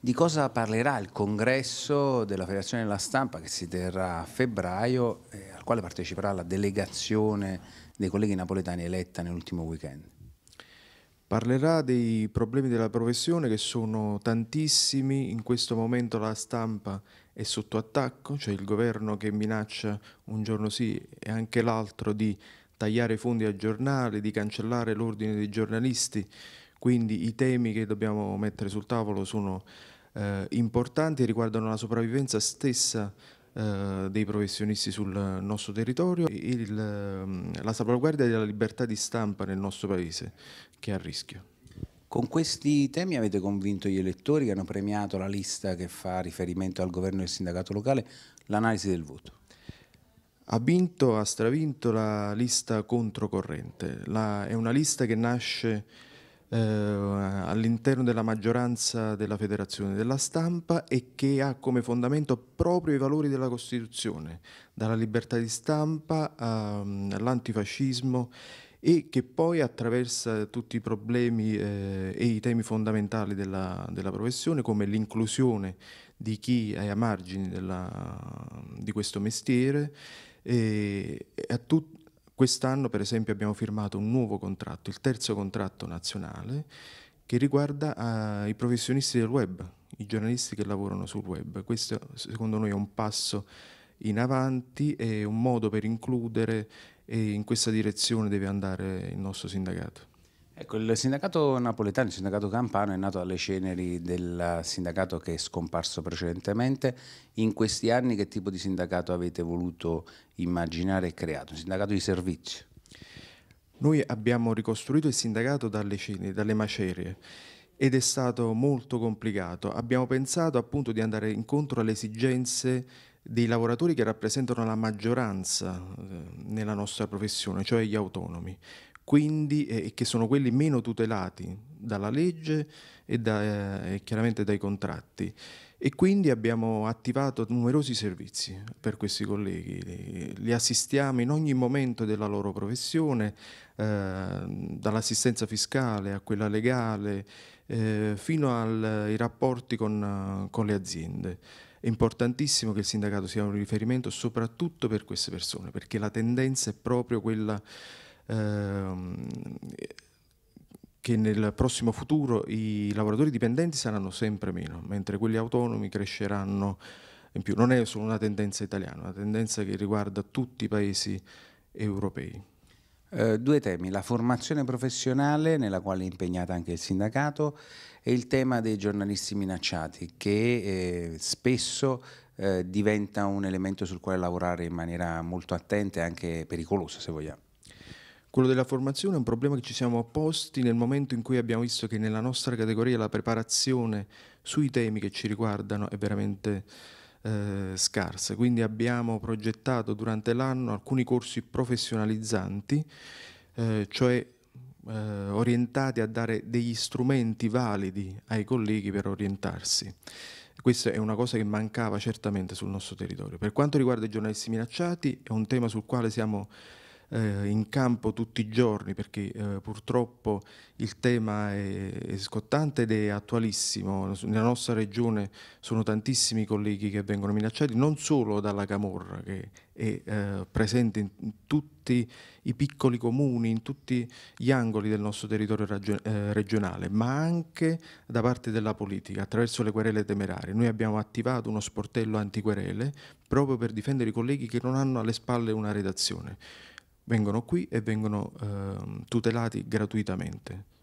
Di cosa parlerà il congresso della Federazione della Stampa che si terrà a febbraio, eh, al quale parteciperà la delegazione dei colleghi napoletani eletta nell'ultimo weekend? Parlerà dei problemi della professione che sono tantissimi, in questo momento la stampa è sotto attacco, c'è cioè il governo che minaccia un giorno sì e anche l'altro di tagliare i fondi al giornale, di cancellare l'ordine dei giornalisti, quindi i temi che dobbiamo mettere sul tavolo sono eh, importanti e riguardano la sopravvivenza stessa eh, dei professionisti sul nostro territorio e il, mm, la salvaguardia della libertà di stampa nel nostro paese che è a rischio. Con questi temi avete convinto gli elettori che hanno premiato la lista che fa riferimento al governo del sindacato locale, l'analisi del voto. Ha vinto, ha stravinto la lista controcorrente. La, è una lista che nasce eh, all'interno della maggioranza della Federazione della Stampa e che ha come fondamento proprio i valori della Costituzione, dalla libertà di stampa ehm, all'antifascismo e che poi attraversa tutti i problemi eh, e i temi fondamentali della, della professione come l'inclusione di chi è a margine della, di questo mestiere e, a tutti Quest'anno, per esempio, abbiamo firmato un nuovo contratto, il terzo contratto nazionale, che riguarda uh, i professionisti del web, i giornalisti che lavorano sul web. Questo, secondo noi, è un passo in avanti e un modo per includere e in questa direzione deve andare il nostro sindacato. Ecco, il sindacato napoletano, il sindacato campano è nato alle ceneri del sindacato che è scomparso precedentemente. In questi anni che tipo di sindacato avete voluto immaginare e creato? Un sindacato di servizio? Noi abbiamo ricostruito il sindacato dalle ceneri, dalle macerie ed è stato molto complicato. Abbiamo pensato appunto di andare incontro alle esigenze dei lavoratori che rappresentano la maggioranza eh, nella nostra professione, cioè gli autonomi quindi, eh, che sono quelli meno tutelati dalla legge e, da, eh, chiaramente dai contratti. E quindi abbiamo attivato numerosi servizi per questi colleghi, li assistiamo in ogni momento della loro professione, eh, dall'assistenza fiscale a quella legale, eh, fino ai rapporti con, con le aziende. È importantissimo che il sindacato sia un riferimento soprattutto per queste persone, perché la tendenza è proprio quella Ehm, che nel prossimo futuro i lavoratori dipendenti saranno sempre meno, mentre quelli autonomi cresceranno in più. Non è solo una tendenza italiana, è una tendenza che riguarda tutti i paesi europei. Eh, due temi, la formazione professionale nella quale è impegnata anche il sindacato e il tema dei giornalisti minacciati che eh, spesso eh, diventa un elemento sul quale lavorare in maniera molto attenta e anche pericolosa se vogliamo. Quello della formazione è un problema che ci siamo posti nel momento in cui abbiamo visto che nella nostra categoria la preparazione sui temi che ci riguardano è veramente eh, scarsa. Quindi abbiamo progettato durante l'anno alcuni corsi professionalizzanti, eh, cioè eh, orientati a dare degli strumenti validi ai colleghi per orientarsi. Questa è una cosa che mancava certamente sul nostro territorio. Per quanto riguarda i giornalisti minacciati, è un tema sul quale siamo eh, in campo tutti i giorni perché eh, purtroppo il tema è, è, scottante ed è attualissimo. Nella nostra regione sono tantissimi colleghi che vengono minacciati non solo dalla Camorra che è eh, presente in tutti i piccoli comuni, in tutti gli angoli del nostro territorio eh, regionale, ma anche da parte della politica attraverso le querele temerarie. Noi abbiamo attivato uno sportello antiquerele proprio per difendere i colleghi che non hanno alle spalle una redazione vengono qui e vengono eh, tutelati gratuitamente.